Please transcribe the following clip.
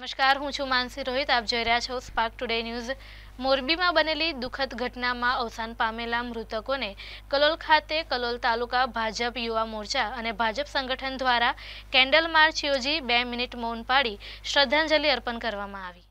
નમસ્કાર હું છું માનસી રોહિત આપ જોઈ રહ્યા છો સ્પાર્ક ટુડે ન્યૂઝ મોરબીમાં બનેલી દુઃખદ ઘટનામાં અવસાન પામેલા મૃતકોને કલોલ ખાતે કલોલ તાલુકા ભાજપ યુવા મોરચા અને ભાજપ સંગઠન દ્વારા કેન્ડલ માર્ચ યોજી બે મિનિટ મૌન પાડી શ્રદ્ધાંજલિ અર્પણ કરવામાં આવી